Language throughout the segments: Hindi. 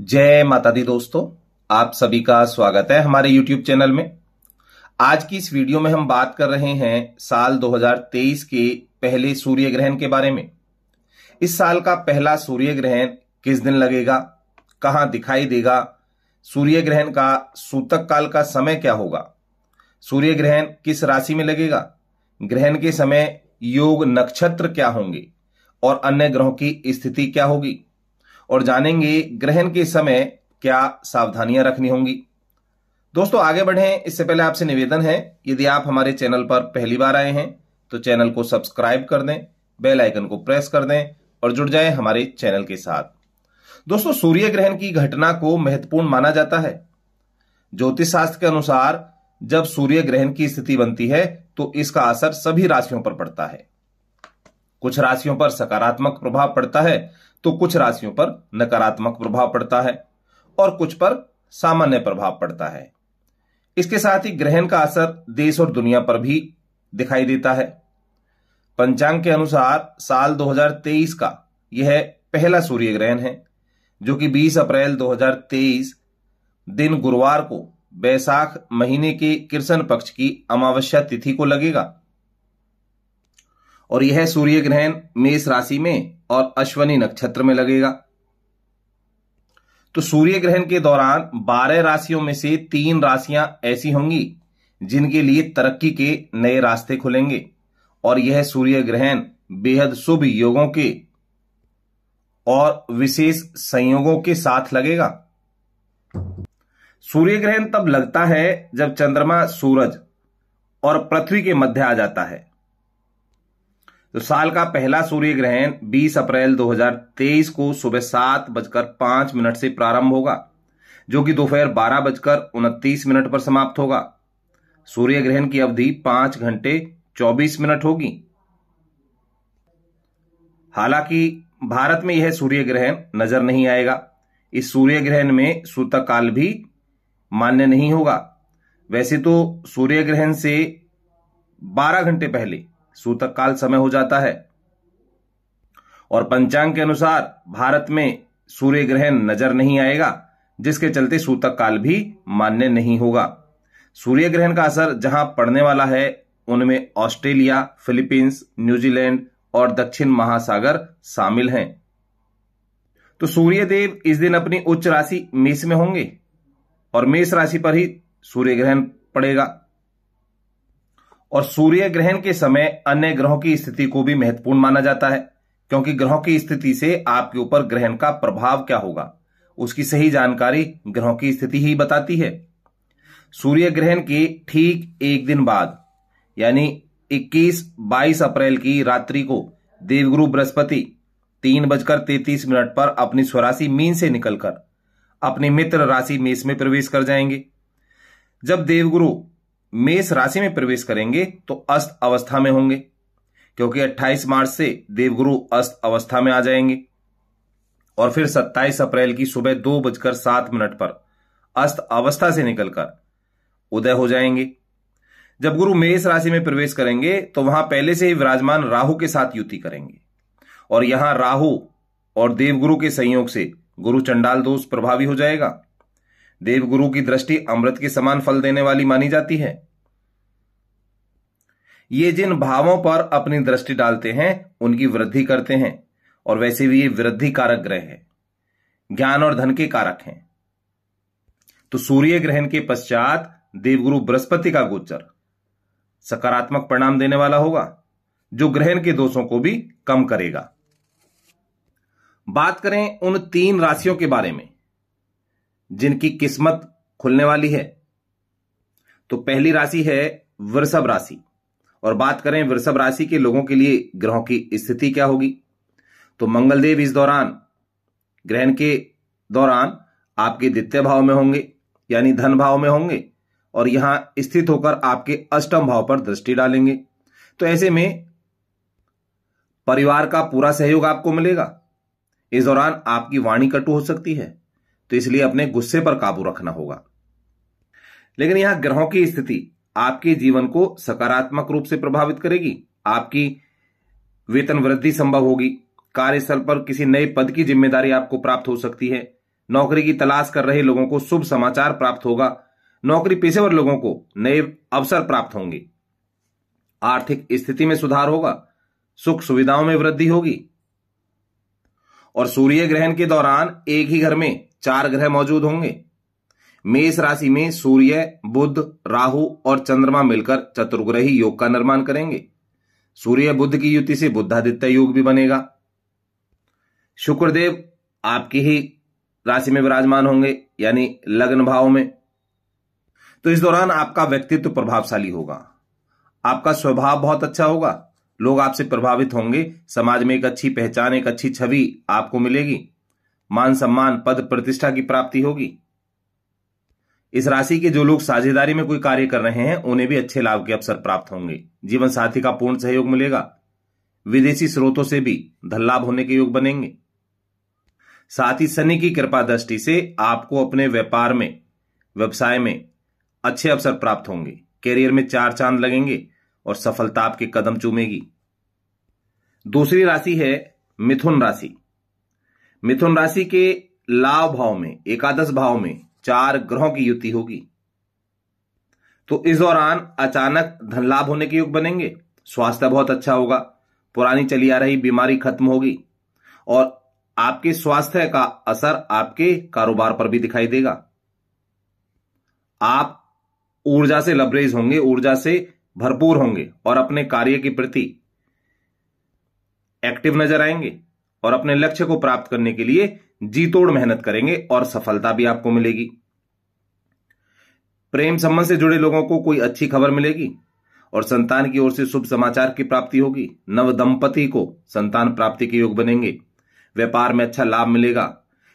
जय माता दी दोस्तों आप सभी का स्वागत है हमारे YouTube चैनल में आज की इस वीडियो में हम बात कर रहे हैं साल 2023 के पहले सूर्य ग्रहण के बारे में इस साल का पहला सूर्य ग्रहण किस दिन लगेगा कहां दिखाई देगा सूर्य ग्रहण का सूतक काल का समय क्या होगा सूर्य ग्रहण किस राशि में लगेगा ग्रहण के समय योग नक्षत्र क्या होंगे और अन्य ग्रहों की स्थिति क्या होगी और जानेंगे ग्रहण के समय क्या सावधानियां रखनी होंगी दोस्तों आगे बढ़े इससे पहले आपसे निवेदन है यदि आप हमारे चैनल पर पहली बार आए हैं तो चैनल को सब्सक्राइब कर दें बेल आइकन को प्रेस कर दें और जुड़ जाएं हमारे चैनल के साथ दोस्तों सूर्य ग्रहण की घटना को महत्वपूर्ण माना जाता है ज्योतिष शास्त्र के अनुसार जब सूर्य ग्रहण की स्थिति बनती है तो इसका असर सभी राशियों पर पड़ता है कुछ राशियों पर सकारात्मक प्रभाव पड़ता है तो कुछ राशियों पर नकारात्मक प्रभाव पड़ता है और कुछ पर सामान्य प्रभाव पड़ता है इसके साथ ही ग्रहण का असर देश और दुनिया पर भी दिखाई देता है पंचांग के अनुसार साल 2023 का यह पहला सूर्य ग्रहण है जो कि 20 अप्रैल 2023 दिन गुरुवार को बैसाख महीने के किरसन पक्ष की अमावस्या तिथि को लगेगा और यह सूर्य ग्रहण मेष राशि में और अश्वनी नक्षत्र में लगेगा तो सूर्य ग्रहण के दौरान 12 राशियों में से तीन राशियां ऐसी होंगी जिनके लिए तरक्की के नए रास्ते खुलेंगे और यह सूर्य ग्रहण बेहद शुभ योगों के और विशेष संयोगों के साथ लगेगा सूर्य ग्रहण तब लगता है जब चंद्रमा सूरज और पृथ्वी के मध्य आ जाता है तो साल का पहला सूर्य ग्रहण 20 अप्रैल 2023 को सुबह सात बजकर पांच मिनट से प्रारंभ होगा जो कि दोपहर बारह बजकर उनतीस मिनट पर समाप्त होगा सूर्य ग्रहण की अवधि पांच घंटे चौबीस मिनट होगी हालांकि भारत में यह सूर्य ग्रहण नजर नहीं आएगा इस सूर्य ग्रहण में सूतक काल भी मान्य नहीं होगा वैसे तो सूर्य ग्रहण से 12 घंटे पहले सूतक काल समय हो जाता है और पंचांग के अनुसार भारत में सूर्य ग्रहण नजर नहीं आएगा जिसके चलते सूतक काल भी मान्य नहीं होगा सूर्य ग्रहण का असर जहां पड़ने वाला है उनमें ऑस्ट्रेलिया फिलीपींस न्यूजीलैंड और दक्षिण महासागर शामिल हैं तो सूर्य देव इस दिन अपनी उच्च राशि मेष में होंगे और मेष राशि पर ही सूर्य ग्रहण पड़ेगा और सूर्य ग्रहण के समय अन्य ग्रहों की स्थिति को भी महत्वपूर्ण माना जाता है क्योंकि ग्रहों की स्थिति से आपके ऊपर ग्रहण का प्रभाव क्या होगा उसकी सही जानकारी ग्रहों की स्थिति ही बताती है सूर्य ग्रहण के ठीक एक दिन बाद यानी 21-22 अप्रैल की रात्रि को देवगुरु बृहस्पति तीन बजकर तैतीस मिनट पर अपनी स्वराशि मीन से निकलकर अपने मित्र राशि मेष में प्रवेश कर जाएंगे जब देवगुरु मेष राशि में प्रवेश करेंगे तो अस्त अवस्था में होंगे क्योंकि 28 मार्च से देवगुरु अस्त अवस्था में आ जाएंगे और फिर 27 अप्रैल की सुबह दो बजकर सात मिनट पर अस्त अवस्था से निकलकर उदय हो जाएंगे जब गुरु मेष राशि में प्रवेश करेंगे तो वहां पहले से ही विराजमान राहु के साथ युति करेंगे और यहां राहु और देवगुरु के संयोग से गुरु चंडाल दोष प्रभावी हो जाएगा देवगुरु की दृष्टि अमृत के समान फल देने वाली मानी जाती है ये जिन भावों पर अपनी दृष्टि डालते हैं उनकी वृद्धि करते हैं और वैसे भी ये वृद्धि कारक ग्रह है ज्ञान और धन के कारक हैं तो सूर्य ग्रहण के पश्चात देवगुरु बृहस्पति का गोचर सकारात्मक परिणाम देने वाला होगा जो ग्रहण के दोषों को भी कम करेगा बात करें उन तीन राशियों के बारे में जिनकी किस्मत खुलने वाली है तो पहली राशि है वृषभ राशि और बात करें वृषभ राशि के लोगों के लिए ग्रहों की स्थिति क्या होगी तो मंगलदेव इस दौरान ग्रहण के दौरान आपके द्वितीय भाव में होंगे यानी धन भाव में होंगे और यहां स्थित होकर आपके अष्टम भाव पर दृष्टि डालेंगे तो ऐसे में परिवार का पूरा सहयोग आपको मिलेगा इस दौरान आपकी वाणी कटु हो सकती है तो इसलिए अपने गुस्से पर काबू रखना होगा लेकिन यहां ग्रहों की स्थिति आपके जीवन को सकारात्मक रूप से प्रभावित करेगी आपकी वेतन वृद्धि संभव होगी कार्यस्थल पर किसी नए पद की जिम्मेदारी आपको प्राप्त हो सकती है नौकरी की तलाश कर रहे लोगों को शुभ समाचार प्राप्त होगा नौकरी पेशेवर लोगों को नए अवसर प्राप्त होंगे आर्थिक स्थिति में सुधार होगा सुख सुविधाओं में वृद्धि होगी और सूर्य ग्रहण के दौरान एक ही घर में चार ग्रह मौजूद होंगे मेष राशि में सूर्य बुध राहु और चंद्रमा मिलकर चतुर्ग्रही योग का निर्माण करेंगे सूर्य बुद्ध की युति से बुद्धादित्य योग भी बनेगा शुक्रदेव आपकी ही राशि में विराजमान होंगे यानी लग्न भाव में तो इस दौरान आपका व्यक्तित्व प्रभावशाली होगा आपका स्वभाव बहुत अच्छा होगा लोग आपसे प्रभावित होंगे समाज में एक अच्छी पहचान एक अच्छी छवि आपको मिलेगी मान सम्मान पद प्रतिष्ठा की प्राप्ति होगी इस राशि के जो लोग साझेदारी में कोई कार्य कर रहे हैं उन्हें भी अच्छे लाभ के अवसर प्राप्त होंगे जीवन साथी का पूर्ण सहयोग मिलेगा विदेशी स्रोतों से भी धन लाभ होने के योग बनेंगे साथ ही शनि की कृपा दृष्टि से आपको अपने व्यापार में व्यवसाय में अच्छे अवसर प्राप्त होंगे कैरियर में चार चांद लगेंगे और सफलता आपके कदम चूमेगी दूसरी राशि है मिथुन राशि मिथुन राशि के लाभ भाव में एकादश भाव में चार ग्रहों की युति होगी तो इस दौरान अचानक धन लाभ होने के योग बनेंगे स्वास्थ्य बहुत अच्छा होगा पुरानी चली आ रही बीमारी खत्म होगी और आपके स्वास्थ्य का असर आपके कारोबार पर भी दिखाई देगा आप ऊर्जा से लबरेज होंगे ऊर्जा से भरपूर होंगे और अपने कार्य के प्रति एक्टिव नजर आएंगे और अपने लक्ष्य को प्राप्त करने के लिए जीतोड़ मेहनत करेंगे और सफलता भी आपको मिलेगी प्रेम संबंध से जुड़े लोगों को कोई अच्छी खबर मिलेगी और संतान की ओर से शुभ समाचार की प्राप्ति होगी नव दंपति को संतान प्राप्ति के योग बनेंगे व्यापार में अच्छा लाभ मिलेगा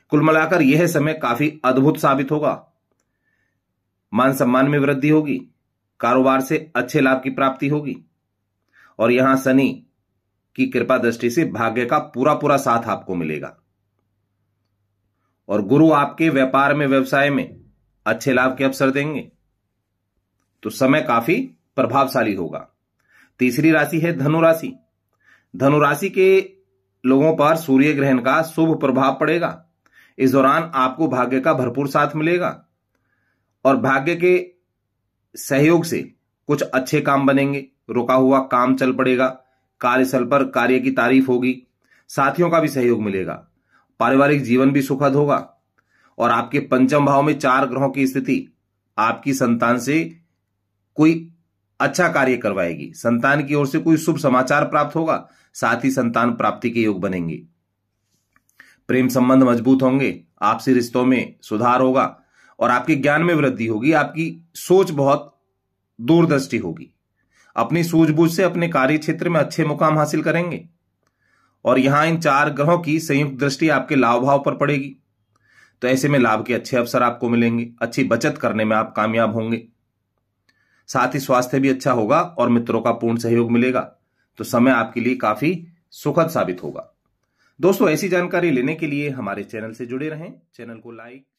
कुल मिलाकर यह समय काफी अद्भुत साबित होगा मान सम्मान में वृद्धि होगी कारोबार से अच्छे लाभ की प्राप्ति होगी और यहां शनि की कृपा दृष्टि से भाग्य का पूरा पूरा साथ आपको मिलेगा और गुरु आपके व्यापार में व्यवसाय में अच्छे लाभ के अवसर देंगे तो समय काफी प्रभावशाली होगा तीसरी राशि है धनुराशि धनुराशि के लोगों पर सूर्य ग्रहण का शुभ प्रभाव पड़ेगा इस दौरान आपको भाग्य का भरपूर साथ मिलेगा और भाग्य के सहयोग से कुछ अच्छे काम बनेंगे रुका हुआ काम चल पड़ेगा कार्यस्थल पर कार्य की तारीफ होगी साथियों का भी सहयोग मिलेगा पारिवारिक जीवन भी सुखद होगा और आपके पंचम भाव में चार ग्रहों की स्थिति आपकी संतान से कोई अच्छा कार्य करवाएगी संतान की ओर से कोई शुभ समाचार प्राप्त होगा साथ ही संतान प्राप्ति के योग बनेंगे प्रेम संबंध मजबूत होंगे आपसी रिश्तों में सुधार होगा और आपके ज्ञान में वृद्धि होगी आपकी सोच बहुत दूरदृष्टि होगी अपनी सूझबूझ से अपने कार्य क्षेत्र में अच्छे मुकाम हासिल करेंगे और यहां इन चार ग्रहों की संयुक्त दृष्टि आपके लाभ भाव पर पड़ेगी तो ऐसे में लाभ के अच्छे अवसर आपको मिलेंगे अच्छी बचत करने में आप कामयाब होंगे साथ ही स्वास्थ्य भी अच्छा होगा और मित्रों का पूर्ण सहयोग मिलेगा तो समय आपके लिए काफी सुखद साबित होगा दोस्तों ऐसी जानकारी लेने के लिए हमारे चैनल से जुड़े रहें चैनल को लाइक